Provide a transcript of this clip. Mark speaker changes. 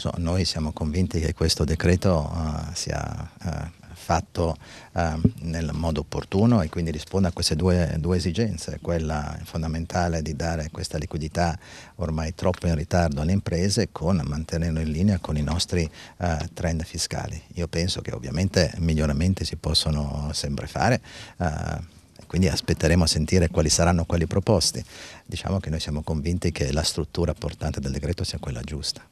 Speaker 1: so, noi siamo convinti che questo decreto uh, sia uh, fatto uh, nel modo opportuno e quindi risponda a queste due, due, esigenze, quella fondamentale di dare questa liquidità ormai troppo in ritardo alle imprese con mantenerlo in linea con i nostri uh, trend fiscali. Io penso che ovviamente miglioramenti si possono sempre fare. Uh, quindi aspetteremo a sentire quali saranno quelli proposti. Diciamo che noi siamo convinti che la struttura portante del decreto sia quella giusta.